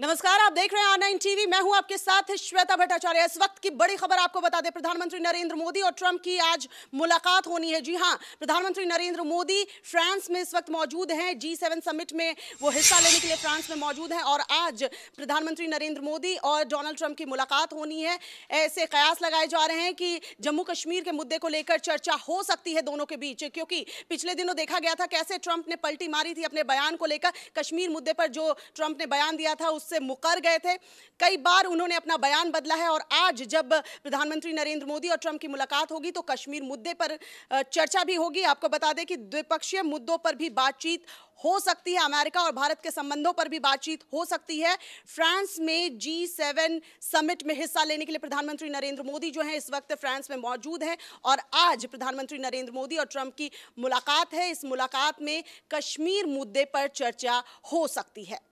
नमस्कार आप देख रहे हैं ऑनलाइन टीवी मैं हूं आपके साथ श्वेता भट्टाचार्य इस वक्त की बड़ी खबर आपको बता दें प्रधानमंत्री नरेंद्र मोदी और ट्रंप की आज मुलाकात होनी है जी हां प्रधानमंत्री नरेंद्र मोदी फ्रांस में इस वक्त मौजूद हैं जी सेवन समिट में वो हिस्सा लेने के लिए फ्रांस में मौजूद हैं और आज प्रधानमंत्री नरेंद्र मोदी और डोनाल्ड ट्रंप की मुलाकात होनी है ऐसे कयास लगाए जा रहे हैं कि जम्मू कश्मीर के मुद्दे को लेकर चर्चा हो सकती है दोनों के बीच क्योंकि पिछले दिनों देखा गया था कैसे ट्रंप ने पलटी मारी थी अपने बयान को लेकर कश्मीर मुद्दे पर जो ट्रंप ने बयान दिया था उस से मुकर गए थे कई बार उन्होंने अपना बयान बदला है और आज जब प्रधानमंत्री नरेंद्र मोदी और ट्रंप की मुलाकात होगी तो कश्मीर मुद्दे पर चर्चा भी होगी आपको बता दें कि द्विपक्षीय मुद्दों पर भी बातचीत हो सकती है अमेरिका और भारत के संबंधों पर भी बातचीत हो सकती है फ्रांस में जी सेवन समिट में हिस्सा लेने के लिए प्रधानमंत्री नरेंद्र मोदी जो हैं इस वक्त फ्रांस में मौजूद हैं और आज प्रधानमंत्री नरेंद्र मोदी और ट्रंप की मुलाकात है इस मुलाकात में कश्मीर मुद्दे पर चर्चा हो सकती है